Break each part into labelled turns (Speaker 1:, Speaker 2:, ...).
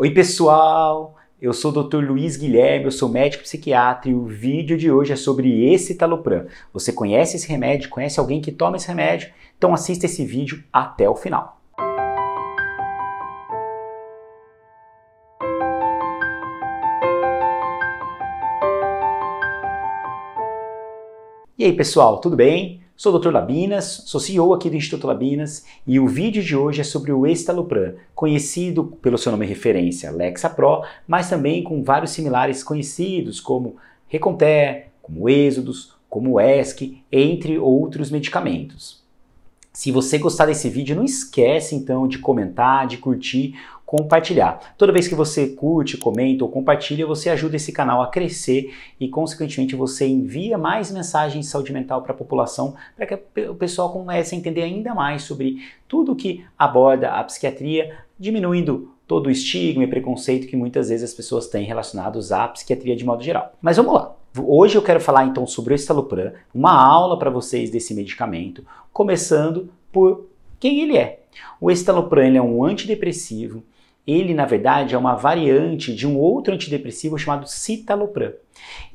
Speaker 1: Oi, pessoal! Eu sou o Dr. Luiz Guilherme, eu sou médico psiquiatra e o vídeo de hoje é sobre esse Talopram. Você conhece esse remédio? Conhece alguém que toma esse remédio? Então assista esse vídeo até o final. E aí, pessoal, tudo bem? Sou o Dr. Labinas, sou CEO aqui do Instituto Labinas e o vídeo de hoje é sobre o Estalopram, conhecido pelo seu nome referência Lexapro, mas também com vários similares conhecidos como Reconté, como Êxodos, como ESC, entre outros medicamentos. Se você gostar desse vídeo, não esquece então de comentar, de curtir compartilhar. Toda vez que você curte, comenta ou compartilha, você ajuda esse canal a crescer e, consequentemente, você envia mais mensagens de saúde mental para a população, para que o pessoal comece a entender ainda mais sobre tudo que aborda a psiquiatria, diminuindo todo o estigma e preconceito que muitas vezes as pessoas têm relacionados à psiquiatria de modo geral. Mas vamos lá. Hoje eu quero falar então sobre o estalopram, uma aula para vocês desse medicamento, começando por quem ele é. O estalopram é um antidepressivo ele, na verdade, é uma variante de um outro antidepressivo chamado citalopram.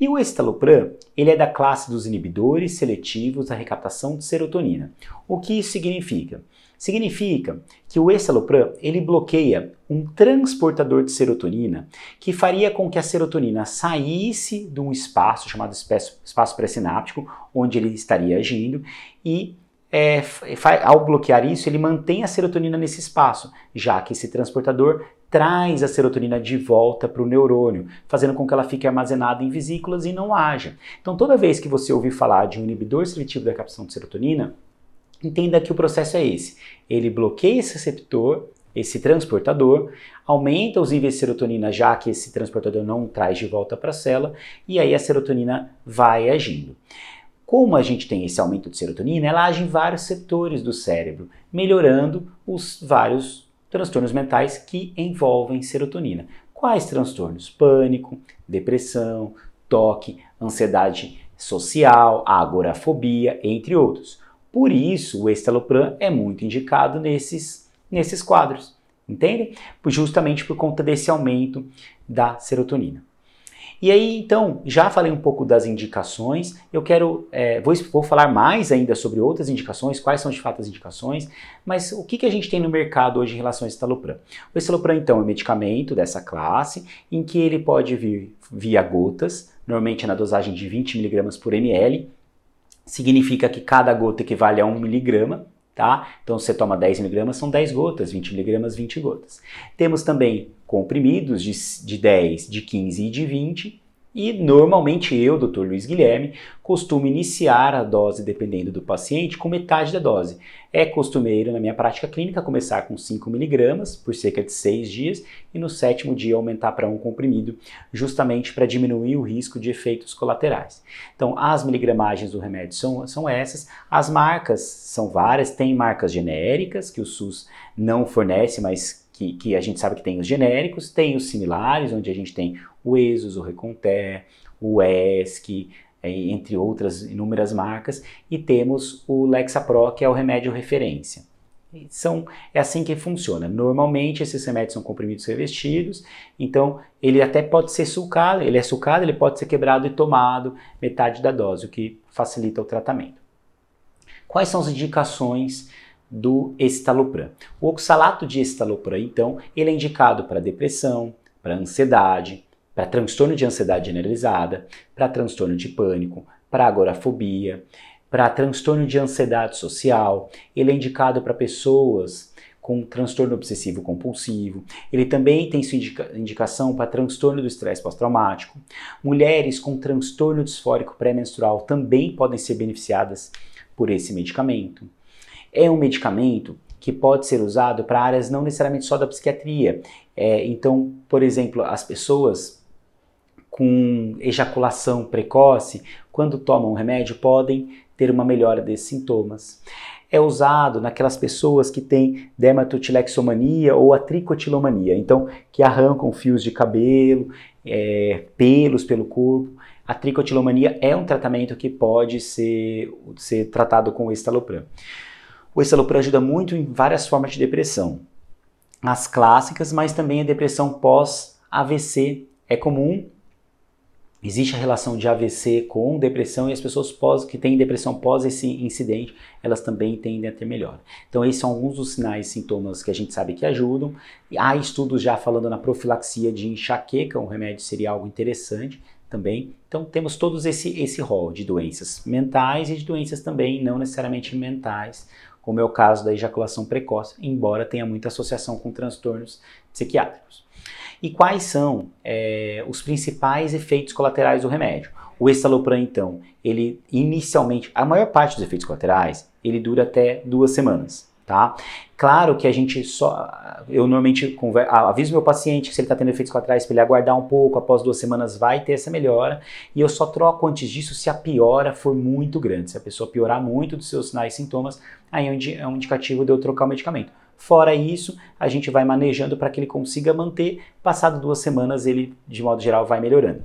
Speaker 1: E o escitalopram, ele é da classe dos inibidores seletivos da recaptação de serotonina. O que isso significa? Significa que o escitalopram, ele bloqueia um transportador de serotonina que faria com que a serotonina saísse de um espaço chamado espaço, espaço pré-sináptico, onde ele estaria agindo, e é, ao bloquear isso, ele mantém a serotonina nesse espaço, já que esse transportador traz a serotonina de volta para o neurônio, fazendo com que ela fique armazenada em vesículas e não haja. Então, toda vez que você ouvir falar de um inibidor seletivo da captação de serotonina, entenda que o processo é esse. Ele bloqueia esse receptor, esse transportador, aumenta os níveis de serotonina, já que esse transportador não traz de volta para a célula, e aí a serotonina vai agindo. Como a gente tem esse aumento de serotonina, ela age em vários setores do cérebro, melhorando os vários transtornos mentais que envolvem serotonina. Quais transtornos? Pânico, depressão, toque, ansiedade social, agorafobia, entre outros. Por isso, o estalopram é muito indicado nesses, nesses quadros, entende? Justamente por conta desse aumento da serotonina. E aí, então, já falei um pouco das indicações, eu quero, é, vou, vou, falar mais ainda sobre outras indicações, quais são de fato as indicações, mas o que, que a gente tem no mercado hoje em relação ao estalopram? O estalopram, então, é um medicamento dessa classe, em que ele pode vir via gotas, normalmente na dosagem de 20 mg por ml, significa que cada gota equivale a 1 miligrama, tá? Então você toma 10 miligramas, são 10 gotas, 20 miligramas, 20 gotas. Temos também comprimidos de, de 10, de 15 e de 20, e normalmente eu, Dr. Luiz Guilherme, costumo iniciar a dose dependendo do paciente com metade da dose. É costumeiro na minha prática clínica começar com 5 miligramas por cerca de 6 dias e no sétimo dia aumentar para um comprimido, justamente para diminuir o risco de efeitos colaterais. Então, as miligramagens do remédio são, são essas, as marcas são várias, tem marcas genéricas que o SUS não fornece, mas que, que, a gente sabe que tem os genéricos, tem os similares, onde a gente tem o Exos, o Reconté, o ESC, é, entre outras inúmeras marcas, e temos o Lexapro, que é o remédio referência. São, é assim que funciona. Normalmente esses remédios são comprimidos revestidos, então ele até pode ser sulcado, ele é sulcado, ele pode ser quebrado e tomado metade da dose, o que facilita o tratamento. Quais são as indicações do estalopram. O oxalato de estalopram, então, ele é indicado para depressão, para ansiedade, para transtorno de ansiedade generalizada, para transtorno de pânico, para agorafobia, para transtorno de ansiedade social. Ele é indicado para pessoas com transtorno obsessivo compulsivo. Ele também tem sua indica indicação para transtorno do estresse pós-traumático. Mulheres com transtorno disfórico pré-menstrual também podem ser beneficiadas por esse medicamento. É um medicamento que pode ser usado para áreas não necessariamente só da psiquiatria. É, então, por exemplo, as pessoas com ejaculação precoce, quando tomam o remédio, podem ter uma melhora desses sintomas. É usado naquelas pessoas que têm dermatotilexomania ou a tricotilomania, então que arrancam fios de cabelo, é, pelos pelo corpo. A tricotilomania é um tratamento que pode ser, ser tratado com estalopram. O escitalopram ajuda muito em várias formas de depressão. As clássicas, mas também a depressão pós-AVC é comum. Existe a relação de AVC com depressão e as pessoas pós, que têm depressão pós esse incidente, elas também tendem a ter melhora. Então, esses são alguns dos sinais e sintomas que a gente sabe que ajudam. Há estudos já falando na profilaxia de enxaqueca, um remédio seria algo interessante também. Então temos todos esse esse rol de doenças mentais e de doenças também não necessariamente mentais, como é o caso da ejaculação precoce, embora tenha muita associação com transtornos psiquiátricos. E quais são é, os principais efeitos colaterais do remédio? O estalopram, então, ele inicialmente, a maior parte dos efeitos colaterais, ele dura até duas semanas tá? Claro que a gente só. Eu normalmente converso, aviso meu paciente que se ele está tendo efeitos colaterais para ele aguardar um pouco, após duas semanas vai ter essa melhora, e eu só troco antes disso se a piora for muito grande. Se a pessoa piorar muito dos seus sinais e sintomas, aí é um é indicativo de eu trocar o medicamento. Fora isso, a gente vai manejando para que ele consiga manter, passado duas semanas ele, de modo geral, vai melhorando.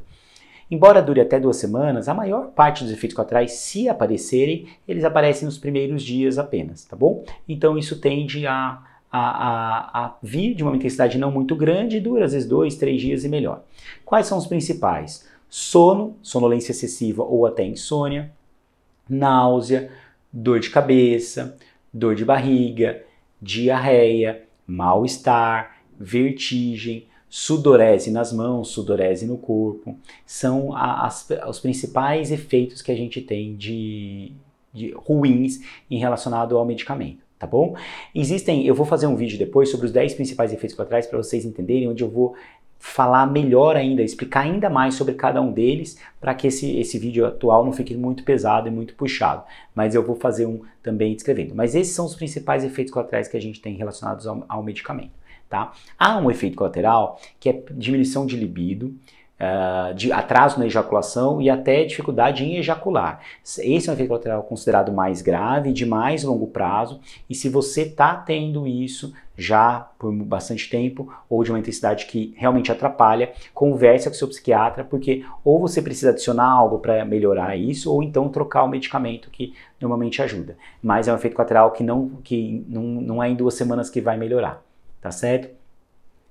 Speaker 1: Embora dure até duas semanas, a maior parte dos efeitos colaterais, se aparecerem, eles aparecem nos primeiros dias apenas, tá bom? Então isso tende a, a, a, a vir de uma intensidade não muito grande, dura às vezes dois, três dias e melhor. Quais são os principais? Sono, sonolência excessiva ou até insônia, náusea, dor de cabeça, dor de barriga, diarreia, mal-estar, vertigem, sudorese nas mãos, sudorese no corpo, são a, as, os principais efeitos que a gente tem de, de ruins em relacionado ao medicamento tá bom? Existem, eu vou fazer um vídeo depois sobre os 10 principais efeitos colaterais para vocês entenderem, onde eu vou falar melhor ainda, explicar ainda mais sobre cada um deles, para que esse, esse vídeo atual não fique muito pesado e muito puxado. Mas eu vou fazer um também descrevendo. Mas esses são os principais efeitos colaterais que a gente tem relacionados ao, ao medicamento. Tá? Há um efeito colateral que é diminuição de libido, Uh, de atraso na ejaculação e até dificuldade em ejacular. Esse é um efeito colateral considerado mais grave, de mais longo prazo, e se você está tendo isso já por bastante tempo ou de uma intensidade que realmente atrapalha, converse com seu psiquiatra, porque ou você precisa adicionar algo para melhorar isso, ou então trocar o medicamento que normalmente ajuda. Mas é um efeito colateral que não, que não, não é em duas semanas que vai melhorar tá certo?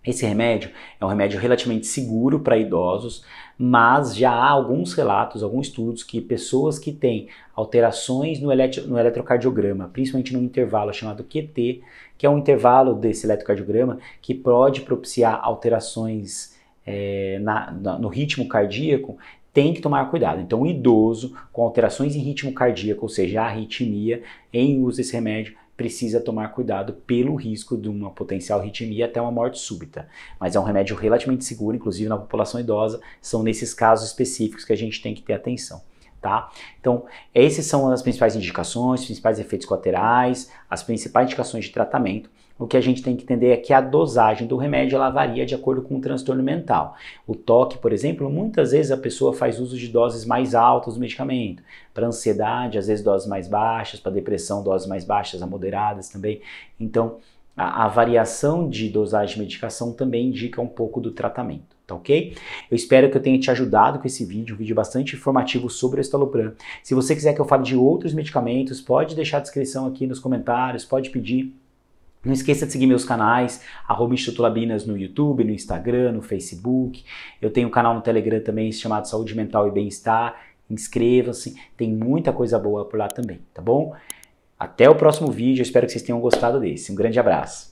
Speaker 1: Esse remédio é um remédio relativamente seguro para idosos, mas já há alguns relatos, alguns estudos que pessoas que têm alterações no, eletro, no eletrocardiograma, principalmente no intervalo chamado QT, que é um intervalo desse eletrocardiograma que pode propiciar alterações é, na, na, no ritmo cardíaco, tem que tomar cuidado. Então, o idoso com alterações em ritmo cardíaco, ou seja, arritmia, em uso desse remédio, precisa tomar cuidado pelo risco de uma potencial arritmia até uma morte súbita. Mas é um remédio relativamente seguro, inclusive na população idosa, são nesses casos específicos que a gente tem que ter atenção. Tá? Então, essas são as principais indicações, os principais efeitos colaterais, as principais indicações de tratamento o que a gente tem que entender é que a dosagem do remédio ela varia de acordo com o transtorno mental. O toque, por exemplo, muitas vezes a pessoa faz uso de doses mais altas do medicamento. Para ansiedade, às vezes doses mais baixas, para depressão, doses mais baixas a moderadas também. Então, a, a variação de dosagem de medicação também indica um pouco do tratamento tá ok? Eu espero que eu tenha te ajudado com esse vídeo, um vídeo bastante informativo sobre o estalopram. Se você quiser que eu fale de outros medicamentos, pode deixar a descrição aqui nos comentários, pode pedir. Não esqueça de seguir meus canais, arroba Instituto Labinas no YouTube, no Instagram, no Facebook. Eu tenho um canal no Telegram também chamado Saúde Mental e Bem-Estar. Inscreva-se, tem muita coisa boa por lá também, tá bom? Até o próximo vídeo, espero que vocês tenham gostado desse. Um grande abraço.